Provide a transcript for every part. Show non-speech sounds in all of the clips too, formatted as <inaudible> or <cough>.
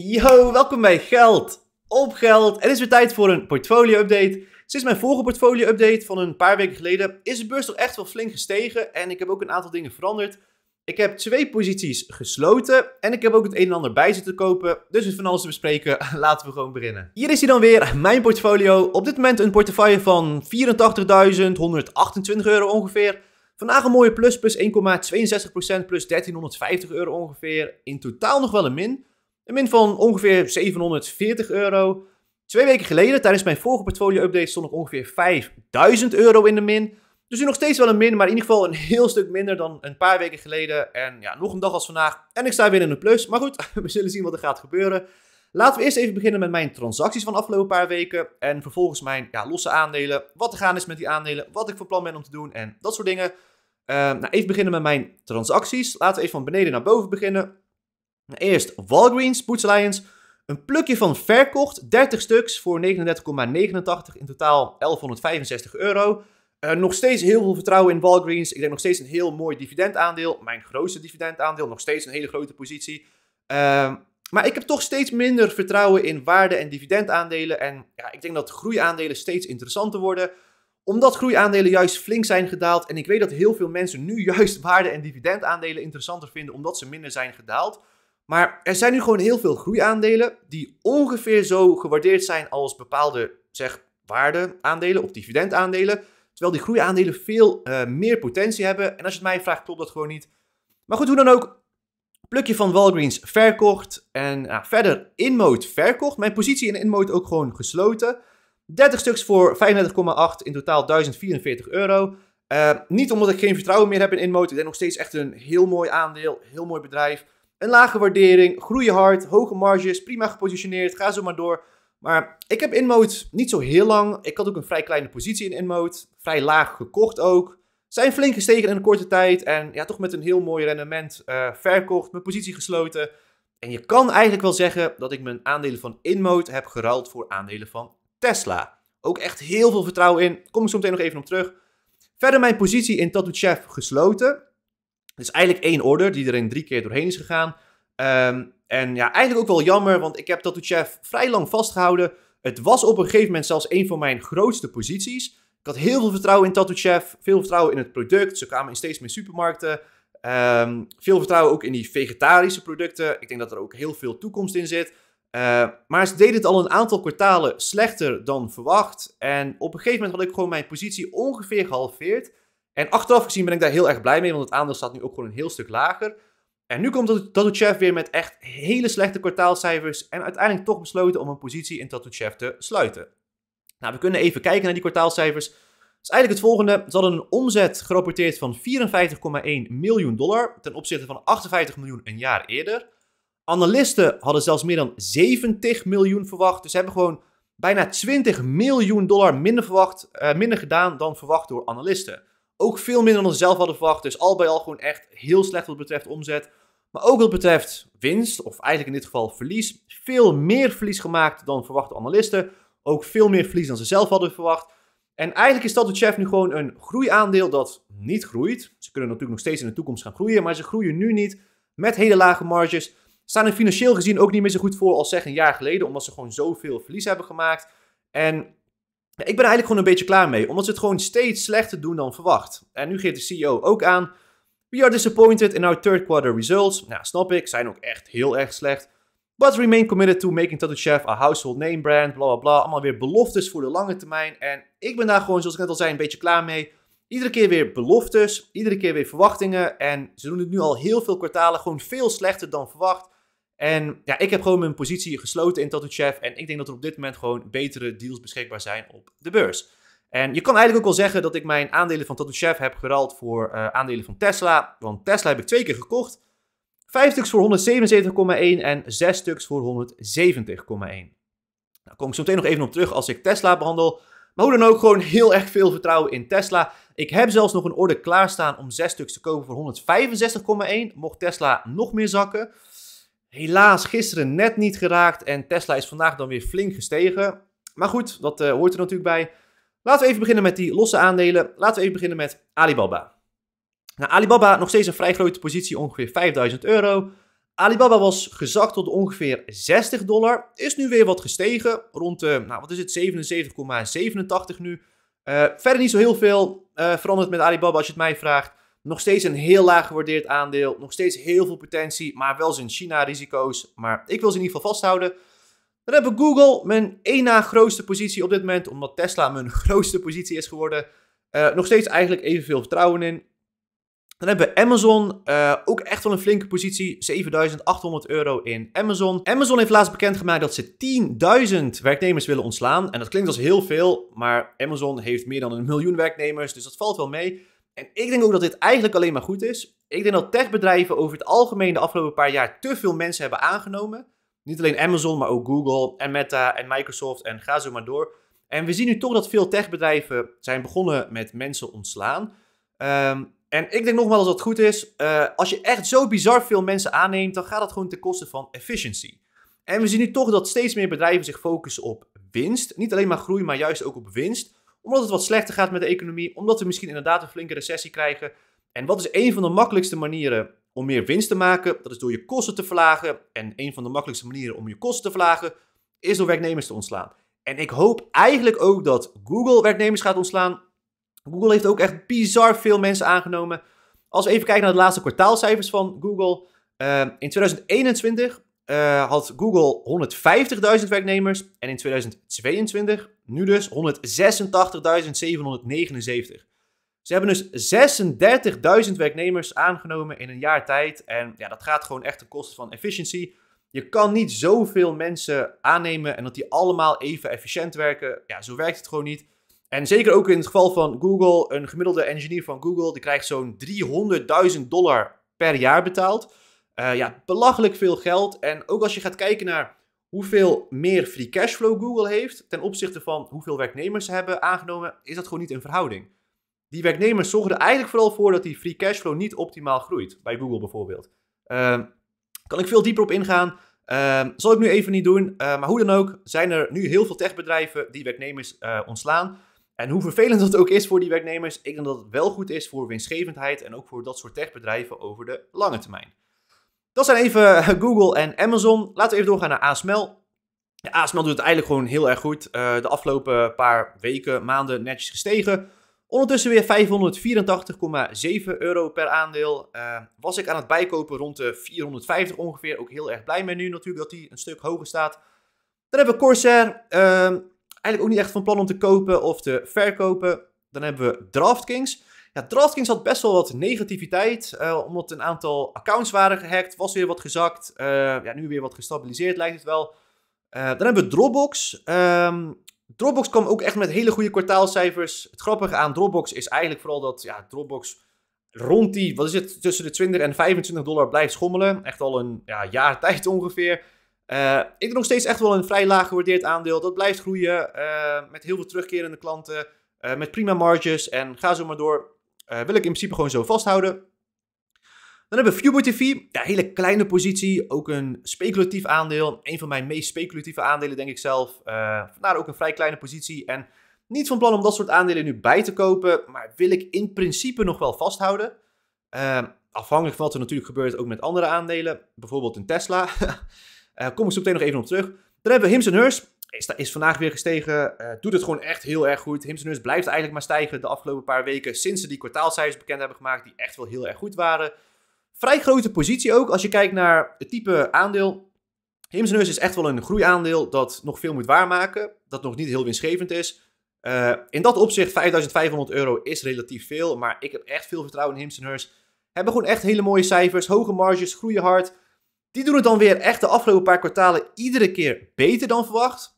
Yo, welkom bij Geld op Geld. Het is weer tijd voor een portfolio-update. Sinds mijn vorige portfolio-update van een paar weken geleden is de beurs toch echt wel flink gestegen en ik heb ook een aantal dingen veranderd. Ik heb twee posities gesloten en ik heb ook het een en ander bij zitten kopen. Dus het van alles te bespreken, <laughs> laten we gewoon beginnen. Hier is hij dan weer, mijn portfolio. Op dit moment een portefeuille van 84.128 euro ongeveer. Vandaag een mooie plus, plus 1,62%, plus 1350 euro ongeveer. In totaal nog wel een min. Een min van ongeveer 740 euro. Twee weken geleden, tijdens mijn vorige portfolio-update, stond ik ongeveer 5000 euro in de min. Dus nu nog steeds wel een min, maar in ieder geval een heel stuk minder dan een paar weken geleden. En ja, nog een dag als vandaag. En ik sta weer in de plus. Maar goed, <laughs> we zullen zien wat er gaat gebeuren. Laten we eerst even beginnen met mijn transacties van de afgelopen paar weken. En vervolgens mijn ja, losse aandelen. Wat er gaan is met die aandelen. Wat ik voor plan ben om te doen en dat soort dingen. Eh, nou, even beginnen met mijn transacties. Laten we even van beneden naar boven beginnen. Eerst Walgreens, Boots Alliance. Een plukje van verkocht, 30 stuks voor 39,89, in totaal 1165 euro. Eh, nog steeds heel veel vertrouwen in Walgreens. Ik denk nog steeds een heel mooi dividendaandeel. Mijn grootste dividendaandeel, nog steeds een hele grote positie. Ehm, maar ik heb toch steeds minder vertrouwen in waarde- en dividendaandelen. En ja, ik denk dat groeiaandelen steeds interessanter worden. Omdat groeiaandelen juist flink zijn gedaald. En ik weet dat heel veel mensen nu juist <laughs> waarde- en dividendaandelen interessanter vinden, omdat ze minder zijn gedaald. Maar er zijn nu gewoon heel veel groeiaandelen die ongeveer zo gewaardeerd zijn als bepaalde zeg, waardeaandelen of dividendaandelen. Terwijl die groeiaandelen veel eh, meer potentie hebben. En als je het mij vraagt, klopt dat gewoon niet. Maar goed, hoe dan ook. Plukje van Walgreens verkocht. En nou, verder Inmode verkocht. Mijn positie in Inmode ook gewoon gesloten. 30 stuks voor 35,8 in totaal 1044 euro. Eh, niet omdat ik geen vertrouwen meer heb in Inmode. Ik denk nog steeds echt een heel mooi aandeel. Heel mooi bedrijf. Een lage waardering, groeien hard, hoge marges, prima gepositioneerd, ga zo maar door. Maar ik heb InMode niet zo heel lang. Ik had ook een vrij kleine positie in InMode. Vrij laag gekocht ook. Zijn flink gestegen in een korte tijd. En ja, toch met een heel mooi rendement eh, verkocht. Mijn positie gesloten. En je kan eigenlijk wel zeggen dat ik mijn aandelen van InMode heb geruild voor aandelen van Tesla. Ook echt heel veel vertrouwen in. Kom ik zo meteen nog even op terug. Verder mijn positie in Tattoo Chef gesloten. Het is eigenlijk één order die erin drie keer doorheen is gegaan. Ehm, en ja, eigenlijk ook wel jammer, want ik heb Tatouchef vrij lang vastgehouden. Het was op een gegeven moment zelfs een van mijn grootste posities. Ik had heel veel vertrouwen in Tatochef, veel vertrouwen in het product. Ze kwamen in steeds meer supermarkten. Ehm, veel vertrouwen ook in die vegetarische producten. Ik denk dat er ook heel veel toekomst in zit. Ehm, maar ze deden het al een aantal kwartalen slechter dan verwacht. En op een gegeven moment had ik gewoon mijn positie ongeveer gehalveerd. En achteraf gezien ben ik daar heel erg blij mee, want het aandeel staat nu ook gewoon een heel stuk lager. En nu komt TattooChef weer met echt hele slechte kwartaalcijfers en uiteindelijk toch besloten om een positie in TattooChef te sluiten. Nou, we kunnen even kijken naar die kwartaalcijfers. Het is dus eigenlijk het volgende. Ze hadden een omzet gerapporteerd van 54,1 miljoen dollar ten opzichte van 58 miljoen een jaar eerder. Analisten hadden zelfs meer dan 70 miljoen verwacht, dus ze hebben gewoon bijna 20 miljoen dollar minder, verwacht, eh, minder gedaan dan verwacht door analisten. Ook veel minder dan ze zelf hadden verwacht. Dus al bij al gewoon echt heel slecht wat betreft omzet. Maar ook wat betreft winst, of eigenlijk in dit geval verlies. Veel meer verlies gemaakt dan verwachte analisten. Ook veel meer verlies dan ze zelf hadden verwacht. En eigenlijk is dat Chef nu gewoon een groeiaandeel dat niet groeit. Ze kunnen natuurlijk nog steeds in de toekomst gaan groeien, maar ze groeien nu niet met hele lage marges. Staan er financieel gezien ook niet meer zo goed voor als zeg een jaar geleden, omdat ze gewoon zoveel verlies hebben gemaakt. En ik ben eigenlijk gewoon een beetje klaar mee, omdat ze het gewoon steeds slechter doen dan verwacht. En nu geeft de CEO ook aan, we are disappointed in our third quarter results. Nou, snap ik, zijn ook echt heel erg slecht. But remain committed to making Tattoo Chef a household name brand, bla bla bla. Allemaal weer beloftes voor de lange termijn. En ik ben daar gewoon, zoals ik net al zei, een beetje klaar mee. Iedere keer weer beloftes, iedere keer weer verwachtingen. En ze doen het nu al heel veel kwartalen gewoon veel slechter dan verwacht. En ja, ik heb gewoon mijn positie gesloten in Chef, En ik denk dat er op dit moment gewoon betere deals beschikbaar zijn op de beurs. En je kan eigenlijk ook wel zeggen dat ik mijn aandelen van Chef heb gerald voor eh, aandelen van Tesla. Want Tesla heb ik twee keer gekocht. Vijf stuks voor 177,1 en zes stuks voor 170,1. Daar kom ik zo meteen nog even op terug als ik Tesla behandel. Maar hoe dan ook, gewoon heel erg veel vertrouwen in Tesla. Ik heb zelfs nog een order klaarstaan om zes stuks te kopen voor 165,1. Mocht Tesla nog meer zakken. Helaas gisteren net niet geraakt en Tesla is vandaag dan weer flink gestegen. Maar goed, dat eh, hoort er natuurlijk bij. Laten we even beginnen met die losse aandelen. Laten we even beginnen met Alibaba. Nou, Alibaba nog steeds een vrij grote positie, ongeveer 5000 euro. Alibaba was gezakt tot ongeveer 60 dollar. Is nu weer wat gestegen, rond de, eh, nou wat is het, 77,87 nu. Eh, verder niet zo heel veel veranderd met Alibaba als je het mij vraagt. Nog steeds een heel laag gewaardeerd aandeel. Nog steeds heel veel potentie, maar wel zijn China-risico's. Maar ik wil ze in ieder geval vasthouden. Dan hebben we Google, mijn één na grootste positie op dit moment, omdat Tesla mijn <laughs> grootste positie is geworden. Eh, nog steeds eigenlijk evenveel vertrouwen in. Dan hebben we Amazon, eh, ook echt wel een flinke positie, 7800 euro in Amazon. Amazon heeft laatst bekendgemaakt dat ze 10.000 werknemers willen ontslaan. En dat klinkt als heel veel, maar Amazon heeft meer dan een miljoen werknemers, dus dat valt wel mee. En ik denk ook dat dit eigenlijk alleen maar goed is. Ik denk dat techbedrijven over het algemeen de afgelopen paar jaar te veel mensen hebben aangenomen. Niet alleen Amazon, maar ook Google en Meta en Microsoft en ga zo maar door. En we zien nu toch dat veel techbedrijven zijn begonnen met mensen ontslaan. Ehm, en ik denk nogmaals dat dat goed is. Eh, als je echt zo bizar veel mensen aanneemt, dan gaat dat gewoon ten koste van efficiëntie. En we zien nu toch dat steeds meer bedrijven zich focussen op winst. Niet alleen maar groei, maar juist ook op winst omdat het wat slechter gaat met de economie, omdat we misschien inderdaad een flinke recessie krijgen. En wat is een van de makkelijkste manieren om meer winst te maken? Dat is door je kosten te verlagen. En een van de makkelijkste manieren om je kosten te verlagen is door werknemers te ontslaan. En ik hoop eigenlijk ook dat Google werknemers gaat ontslaan. Google heeft ook echt bizar veel mensen aangenomen. Als we even kijken naar de laatste kwartaalcijfers van Google. Eh, in 2021 eh, had Google 150.000 werknemers en in 2022 nu dus 186.779. Ze hebben dus 36.000 werknemers aangenomen in een jaar tijd. En ja, dat gaat gewoon echt ten koste van efficiëntie. Je kan niet zoveel mensen aannemen en dat die allemaal even efficiënt werken. Ja, zo werkt het gewoon niet. En zeker ook in het geval van Google, een gemiddelde engineer van Google, die krijgt zo'n 300.000 dollar per jaar betaald. Eh, ja, belachelijk veel geld. En ook als je gaat kijken naar hoeveel meer free cashflow Google heeft ten opzichte van hoeveel werknemers ze hebben aangenomen, is dat gewoon niet in verhouding. Die werknemers zorgen er eigenlijk vooral voor dat die free cashflow niet optimaal groeit, bij Google bijvoorbeeld. Ehm, kan ik veel dieper op ingaan? Ehm, zal ik nu even niet doen. Eh, maar hoe dan ook, zijn er nu heel veel techbedrijven die werknemers eh, ontslaan. En hoe vervelend dat ook is voor die werknemers, ik denk dat het wel goed is voor winstgevendheid en ook voor dat soort techbedrijven over de lange termijn. Dat zijn even eh, Google en Amazon. Laten we even doorgaan naar ASML. Ja, ASML doet het eigenlijk gewoon heel erg goed. Eh, de afgelopen paar weken, maanden netjes gestegen. Ondertussen weer 584,7 euro per aandeel. Eh, was ik aan het bijkopen rond de 450 ongeveer. Ook heel erg blij mee nu natuurlijk dat die een stuk hoger staat. Dan hebben we Corsair. Ehm, eigenlijk ook niet echt van plan om te kopen of te verkopen. Dan hebben we DraftKings. Ja, DraftKings had best wel wat negativiteit, eh, omdat een aantal accounts waren gehackt, was weer wat gezakt, eh, ja, nu weer wat gestabiliseerd lijkt het wel. Eh, dan hebben we Dropbox. Ehm, Dropbox kwam ook echt met hele goede kwartaalcijfers. Het grappige aan Dropbox is eigenlijk vooral dat ja, Dropbox rond die, wat is het, tussen de 20 en 25 dollar blijft schommelen. Echt al een jaar <laughs> tijd ongeveer. ik heb nog steeds echt wel een vrij laag gewaardeerd aandeel. Dat blijft groeien uh, met heel veel terugkerende klanten, uh, met prima marges en ga zo maar door. Eh, wil ik in principe gewoon zo vasthouden. Dan hebben we Fubo TV, een hele kleine positie, ook een speculatief aandeel. Een van mijn meest speculatieve aandelen, denk ik zelf. Uh, vandaar ook een vrij kleine positie. En niet van plan om dat soort aandelen nu bij te kopen, maar wil ik in principe nog wel vasthouden. Ehm, afhankelijk van wat er natuurlijk gebeurt ook met andere aandelen, bijvoorbeeld in Tesla. <laughs> Eh, kom ik zo meteen nog even op terug. Dan hebben we Hims Hers, is, is vandaag weer gestegen. Eh, doet het gewoon echt heel erg goed. Hims blijft eigenlijk maar stijgen de afgelopen paar weken. Sinds ze die kwartaalcijfers bekend hebben gemaakt, die echt wel heel erg goed waren. Vrij grote positie ook als je kijkt naar het type aandeel. Hims is echt wel een groeiaandeel dat nog veel moet waarmaken. Dat nog niet heel winstgevend is. Eh, in dat opzicht, 5500 euro is relatief veel. Maar ik heb echt veel vertrouwen in Hims Hers. Hebben gewoon echt hele mooie cijfers, hoge marges, groeien hard. Die doen het dan weer echt de afgelopen paar kwartalen iedere keer beter dan verwacht.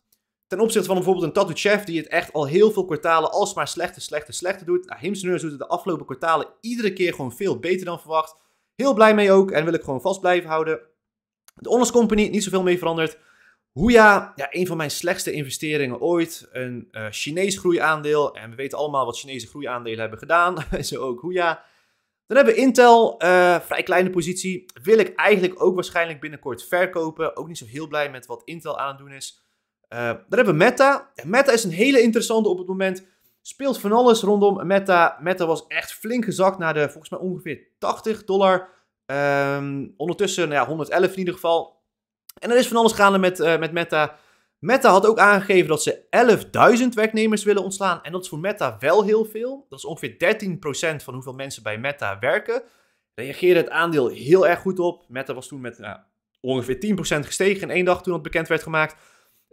Ten opzichte van bijvoorbeeld een Tattoo Chef, die het echt al heel veel kwartalen alsmaar slechte, slechte, slechte doet. Nou, Himseneurs doet het de afgelopen kwartalen iedere keer gewoon veel beter dan verwacht. Heel blij mee ook en wil ik gewoon vast blijven houden. De Honest Company, niet zoveel mee veranderd. Huya, ja, een van mijn slechtste investeringen ooit. Een uh, Chinees groeiaandeel. En we weten allemaal wat Chinese groeiaandelen hebben gedaan. <laughs> Zo ook Huya. Dan hebben we Intel, eh, vrij kleine positie. Wil ik eigenlijk ook waarschijnlijk binnenkort verkopen. Ook niet zo heel blij met wat Intel aan het doen is. Eh, dan hebben we Meta. Meta is een hele interessante op het moment. Speelt van alles rondom Meta. Meta was echt flink gezakt naar de volgens mij ongeveer 80 dollar. Ehm, ondertussen nou ja, 111 in ieder geval. En er is van alles gaande met, eh, met Meta. Meta had ook aangegeven dat ze 11.000 werknemers willen ontslaan. En dat is voor Meta wel heel veel. Dat is ongeveer 13% van hoeveel mensen bij Meta werken. Reageerde het aandeel heel erg goed op. Meta was toen met nou, ongeveer 10% gestegen in één dag toen dat bekend werd gemaakt.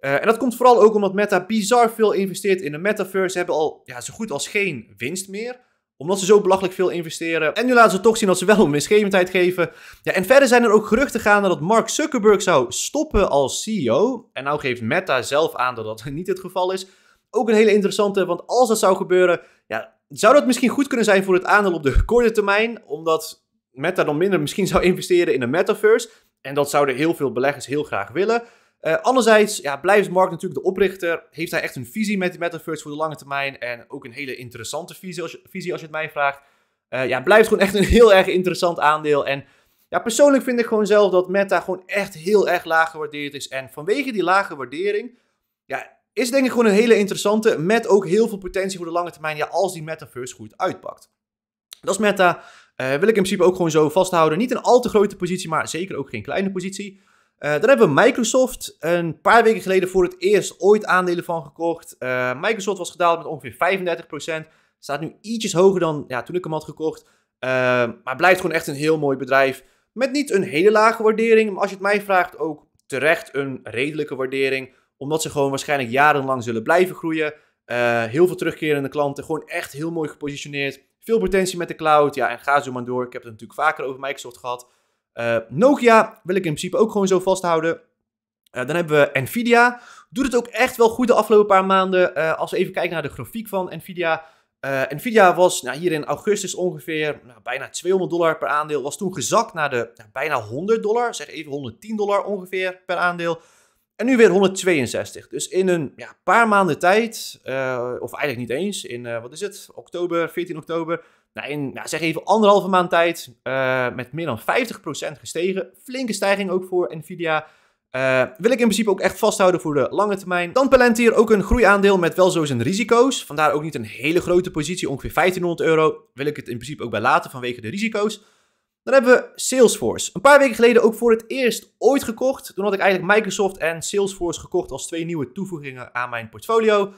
Eh, en dat komt vooral ook omdat Meta bizar veel investeert in de metaverse. Ze hebben al ja, zo goed als geen winst meer omdat ze zo belachelijk veel investeren. En nu laten ze toch zien dat ze wel om misgevendheid geven. Ja, en verder zijn er ook geruchten gaande dat Mark Zuckerberg zou stoppen als CEO. En nou geeft Meta zelf aan dat dat <laughs> niet het geval is. Ook een hele interessante, want als dat zou gebeuren, ja, zou dat misschien goed kunnen zijn voor het aandeel op de korte termijn. Omdat Meta dan minder misschien zou investeren in de metaverse. En dat zouden heel veel beleggers heel graag willen. Uh, anderzijds ja, blijft Mark natuurlijk de oprichter. Heeft hij echt een visie met de metaverse voor de lange termijn? En ook een hele interessante visie als je, visie als je het mij vraagt. Eh, ja, blijft gewoon echt een heel erg interessant aandeel. En ja, persoonlijk vind ik gewoon zelf dat Meta gewoon echt heel erg laag gewaardeerd is. En vanwege die lage waardering ja, is denk ik gewoon een hele interessante. Met ook heel veel potentie voor de lange termijn. Ja, als die metaverse goed uitpakt. Dat is Meta. Eh, wil ik in principe ook gewoon zo vasthouden. Niet een al te grote positie, maar zeker ook geen kleine positie. Eh, dan hebben we Microsoft. Een paar weken geleden voor het eerst ooit aandelen van gekocht. Eh, Microsoft was gedaald met ongeveer 35%. Staat nu ietsjes hoger dan ja, toen ik hem had gekocht. Eh, maar blijft gewoon echt een heel mooi bedrijf. Met niet een hele lage waardering. Maar als je het mij vraagt, ook terecht een redelijke waardering. Omdat ze gewoon waarschijnlijk jarenlang zullen blijven groeien. heel veel terugkerende klanten. Gewoon echt heel mooi gepositioneerd. Veel potentie met de cloud. Ja, en ga zo maar door. Ik heb het natuurlijk vaker over Microsoft gehad. Eh, Nokia wil ik in principe ook gewoon zo vasthouden. Eh, dan hebben we Nvidia. Doet het ook echt wel goed de afgelopen paar maanden. Eh, als we even kijken naar de grafiek van Nvidia. Nvidia was nou, hier in augustus ongeveer nou, bijna 200 dollar per aandeel. Was toen gezakt naar de nou, bijna 100 dollar. Zeg even 110 dollar ongeveer per aandeel. En nu weer 162. Dus in een ja, paar maanden tijd, eh, of eigenlijk niet eens, in eh, wat is het, oktober, 14 oktober. Nou, in nou, zeg even anderhalve maand tijd, eh, met meer dan 50% gestegen. Flinke stijging ook voor Nvidia. wil ik in principe ook echt vasthouden voor de lange termijn. Dan hier ook een groeiaandeel met wel zo zijn risico's. Vandaar ook niet een hele grote positie, ongeveer 1500 euro. Wil ik het in principe ook bij laten vanwege de risico's. Dan hebben we Salesforce. Een paar weken geleden ook voor het eerst ooit gekocht. Toen had ik eigenlijk Microsoft en Salesforce gekocht als twee nieuwe toevoegingen aan mijn portfolio.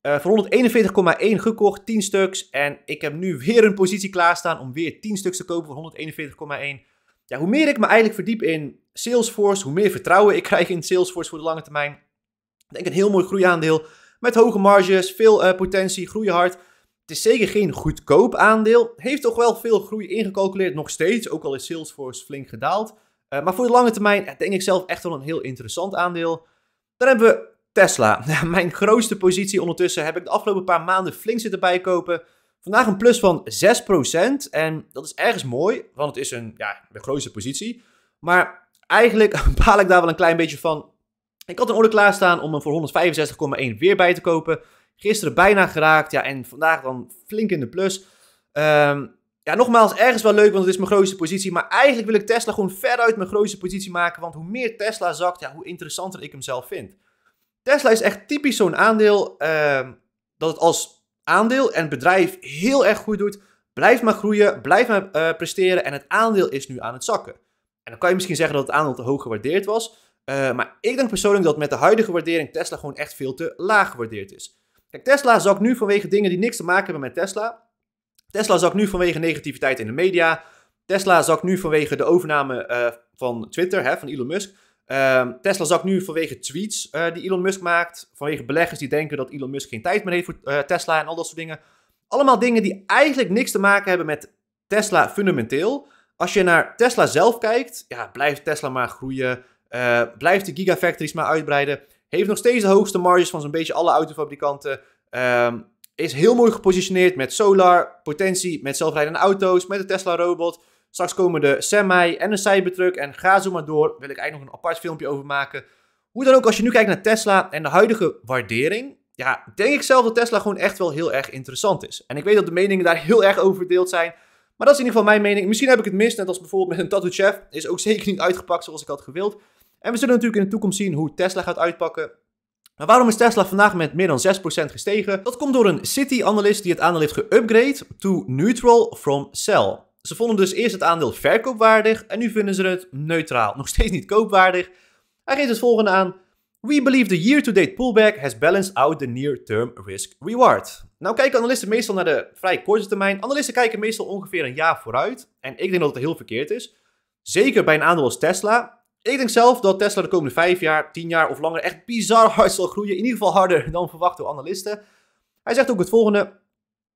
Eh, voor 141,1 gekocht, 10 stuks. En ik heb nu weer een positie klaarstaan om weer 10 stuks te kopen voor 141,1. Ja, hoe meer ik me eigenlijk verdiep in Salesforce, hoe meer vertrouwen ik <laughs> krijg in Salesforce voor de lange termijn. Ik denk een heel mooi groeiaandeel met hoge marges, veel eh, potentie, groeien hard. Het is zeker geen goedkoop aandeel. Heeft toch wel veel groei ingecalculeerd nog steeds, ook al is Salesforce flink gedaald. Eh, maar voor de lange termijn eh, denk ik zelf echt wel een heel interessant aandeel. Dan hebben we Tesla. <laughs> Mijn grootste positie ondertussen heb ik de afgelopen paar maanden flink zitten bijkopen. Vandaag een plus van 6% en dat is ergens mooi, want het is een, ja, de grootste positie. Maar eigenlijk <laughs> baal ik daar wel een klein beetje van. Ik had een order klaarstaan om hem voor 165,1 weer bij te kopen. Gisteren bijna geraakt. Ja, en vandaag dan flink in de plus. Ehm, ja, nogmaals, ergens wel leuk, want het is mijn grootste positie. Maar eigenlijk wil ik Tesla gewoon veruit mijn grootste positie maken. Want hoe meer Tesla zakt, ja, hoe interessanter ik hem zelf vind. Tesla is echt typisch zo'n aandeel ehm, dat het als aandeel en bedrijf heel erg goed doet. Blijft maar groeien, blijft maar eh, presteren en het aandeel is nu aan het zakken. En dan kan je misschien zeggen dat het aandeel te hoog gewaardeerd was. Eh, maar ik denk persoonlijk dat met de huidige waardering Tesla gewoon echt veel te laag gewaardeerd is. Tesla zakt nu vanwege dingen die niks te maken hebben met Tesla. Tesla zakt nu vanwege negativiteit in de media. Tesla zakt nu vanwege de overname eh, van Twitter, hè, van Elon Musk. Ehm, Tesla zak nu vanwege tweets eh, die Elon Musk maakt. Vanwege beleggers die denken dat Elon Musk geen tijd meer heeft voor eh, Tesla en al dat soort dingen. Allemaal dingen die eigenlijk niks te maken hebben met Tesla fundamenteel. Als je naar Tesla zelf kijkt, ja, blijft Tesla maar groeien. blijft de gigafactories maar uitbreiden. Heeft nog steeds de hoogste marges van zo'n beetje alle autofabrikanten. Ehm, is heel mooi gepositioneerd met solar, potentie, met zelfrijdende auto's, met de Tesla-robot. Straks komen de semi en een cybertruck en ga zo maar door. wil ik eigenlijk nog een apart filmpje over maken. Hoe dan ook, als je nu kijkt naar Tesla en de huidige waardering, ja, denk ik zelf dat Tesla gewoon echt wel heel erg interessant is. En ik weet dat de meningen daar <laughs> heel erg over verdeeld zijn, maar dat is in ieder geval mijn mening. Misschien heb ik het mis, net als bijvoorbeeld met een tattoo chef, is ook zeker niet uitgepakt zoals ik had gewild. En we zullen natuurlijk in de toekomst zien hoe Tesla gaat uitpakken. Maar waarom is Tesla vandaag met meer dan 6% gestegen? Dat komt door een City-analyst die het aandeel heeft geüpgrade to neutral from sell. Ze vonden dus eerst het aandeel verkoopwaardig en nu vinden ze het neutraal. Nog steeds niet koopwaardig. Hij geeft het volgende aan. We believe the year-to-date pullback has balanced out the near-term risk-reward. Nou kijken analisten meestal naar de vrij korte termijn. Analisten kijken meestal ongeveer een jaar vooruit. En ik denk dat het heel verkeerd is. Zeker bij een aandeel als Tesla. Ik denk zelf dat Tesla de komende 5 jaar, 10 jaar of langer echt bizar hard zal groeien. In ieder geval harder <laughs> dan verwacht door analisten. Hij zegt ook het volgende.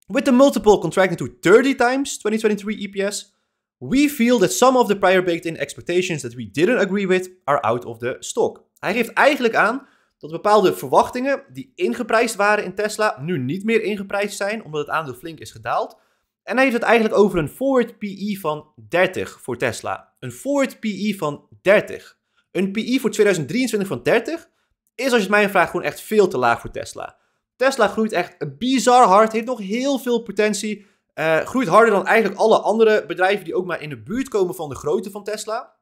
With the multiple contracting to 30 times 2023 EPS, we feel that some of the prior baked in expectations that we didn't agree with are out of the stock. Hij geeft eigenlijk aan dat bepaalde verwachtingen die ingeprijsd waren in Tesla nu niet meer ingeprijsd zijn, omdat het aandeel flink is gedaald. En hij heeft het eigenlijk over een forward PE van 30 voor Tesla. Een forward PE van 30. Een PI e voor 2023 van 30 is, als je het mij vraagt, gewoon echt veel te laag voor Tesla. Tesla groeit echt bizar hard, heeft nog heel veel potentie. Eh, groeit harder dan eigenlijk alle andere bedrijven die ook maar in de buurt komen van de grootte van Tesla.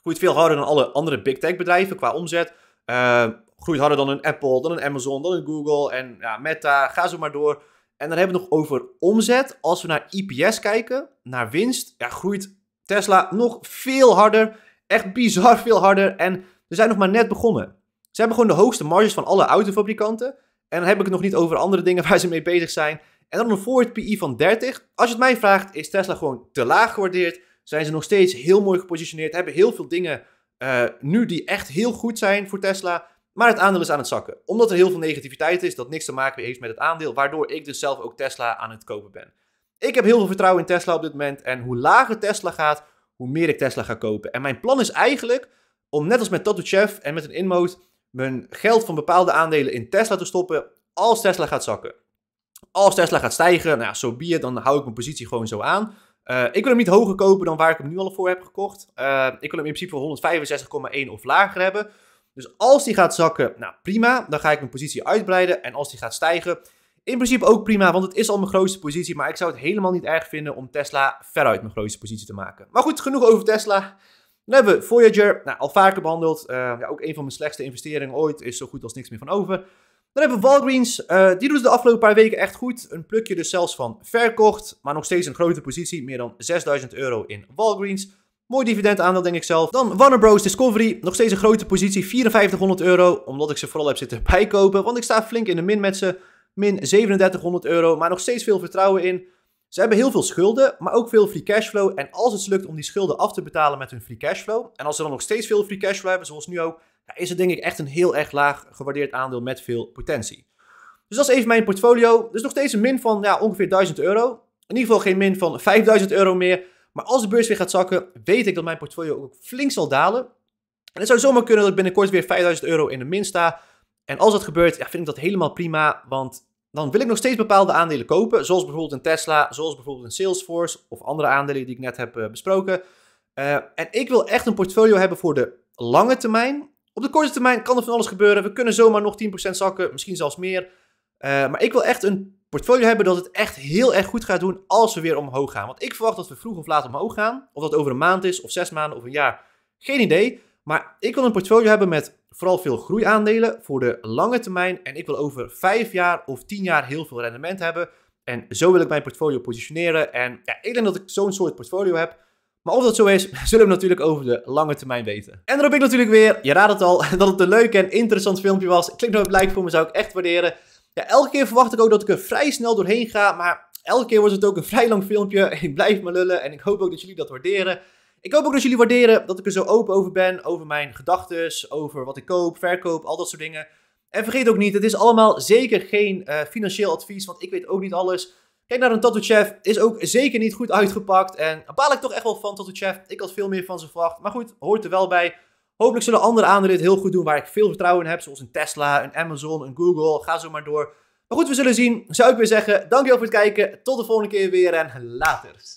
Groeit veel harder dan alle andere big tech bedrijven qua omzet. Eh, groeit harder dan een Apple, dan een Amazon, dan een Google en ja, Meta. Ga zo maar door. En dan hebben we het nog over omzet. Als we naar EPS kijken, naar winst, ja, groeit Tesla nog veel harder echt bizar veel harder. En we zijn nog maar net begonnen. Ze hebben gewoon de hoogste marges van alle autofabrikanten. En dan heb ik het nog niet over andere dingen <laughs> waar ze mee bezig zijn. En dan een forward PI van 30. Als je het mij vraagt, is Tesla gewoon te laag gewaardeerd. Zijn ze nog steeds heel mooi gepositioneerd. Hebben heel veel dingen eh, nu die echt heel goed zijn voor Tesla. Maar het aandeel is aan het zakken. Omdat er heel veel negativiteit is, dat niks te maken heeft met het aandeel. Waardoor ik dus zelf ook Tesla aan het kopen ben. Ik heb heel veel vertrouwen in Tesla op dit moment. En hoe lager Tesla gaat, hoe meer ik Tesla ga kopen. En mijn plan is eigenlijk om net als met Chef en met een Inmode mijn geld van bepaalde aandelen in Tesla te stoppen als Tesla gaat zakken. Als Tesla gaat stijgen, nou zo so be dan hou ik mijn positie gewoon zo aan. Eh, ik wil hem niet hoger kopen dan waar ik hem nu al voor heb gekocht. Eh, ik wil hem in principe voor 165,1 of lager hebben. Dus als die gaat zakken, nou prima, dan ga ik mijn positie uitbreiden. En als die gaat stijgen, in principe ook prima, want het is al mijn grootste positie. Maar ik zou het helemaal niet erg vinden om Tesla veruit mijn grootste positie te maken. Maar goed, genoeg over Tesla. Dan hebben we Voyager, nou, al vaker behandeld. Eh, ja, ook een van mijn slechtste investeringen ooit. Is zo goed als niks meer van over. Dan hebben we Walgreens. Eh, die doet ze de afgelopen paar weken echt goed. Een plukje dus zelfs van verkocht. Maar nog steeds een grote positie. Meer dan 6000 euro in Walgreens. Mooi dividendaandeel denk ik zelf. Dan Warner Bros. Discovery. Nog steeds een grote positie. 5400 euro. Omdat ik ze vooral heb zitten <laughs> bijkopen. Want ik sta flink in de min met ze min 3700 euro, maar nog steeds veel vertrouwen in. Ze hebben heel veel schulden, maar ook veel free cashflow. En als het lukt om die schulden af te betalen met hun free cashflow, en als ze dan nog steeds veel free cashflow hebben, zoals nu ook, is het denk ik echt een heel erg laag gewaardeerd aandeel met veel potentie. Dus dat is even mijn portfolio. Dus nog steeds een min van ja, ongeveer 1000 euro. In ieder geval geen min van 5000 euro meer. Maar als de beurs weer gaat zakken, weet ik dat mijn portfolio ook flink zal dalen. En het zou zomaar kunnen dat ik binnenkort weer 5000 euro in de min sta. En als dat gebeurt, ja, vind ik dat helemaal prima, want dan wil ik nog steeds bepaalde aandelen kopen, zoals bijvoorbeeld een Tesla, zoals bijvoorbeeld een Salesforce of andere aandelen die ik net heb eh, besproken. Eh, en ik wil echt een portfolio hebben voor de lange termijn. Op de korte termijn kan er van alles gebeuren. We kunnen zomaar nog 10% zakken, misschien zelfs meer. Eh, maar ik wil echt een portfolio hebben dat het echt heel erg goed gaat doen als we weer omhoog gaan. Want ik verwacht dat we vroeg of laat omhoog gaan. Of dat over een maand is, of zes maanden, of een jaar. Geen idee. Maar ik wil een portfolio hebben met vooral veel groeiaandelen voor de lange termijn. En ik wil over vijf jaar of tien jaar heel veel rendement hebben. En zo wil ik mijn portfolio positioneren. En ja, ik denk dat ik zo'n soort portfolio heb. Maar of dat zo is, <laughs> zullen we natuurlijk over de lange termijn weten. En dan hoop ik natuurlijk weer, je raadt het al, <laughs> dat het een leuk en interessant filmpje was. Klik nou op like voor me, zou ik echt waarderen. Ja, elke keer verwacht ik ook dat ik er vrij snel doorheen ga. Maar elke keer wordt het ook een vrij lang filmpje. <laughs> Ik blijf me lullen en ik hoop ook dat jullie dat waarderen. Ik hoop ook dat jullie waarderen dat ik er zo open over ben, over mijn gedachten, over wat ik koop, verkoop, al dat soort dingen. En vergeet ook niet, het is allemaal zeker geen eh, financieel advies, want ik weet ook niet alles. Kijk naar een Tattoo Chef, is ook zeker niet goed uitgepakt. En bepaal ik toch echt wel van Tattoo Chef. Ik had veel meer van ze verwacht, maar goed, hoort er wel bij. Hopelijk zullen andere aandelen het heel goed doen waar ik veel vertrouwen in heb, zoals een Tesla, een Amazon, een Google. Ga zo maar door. Maar goed, we zullen zien. Zou ik weer zeggen, dankjewel voor het kijken. Tot de volgende keer weer en later.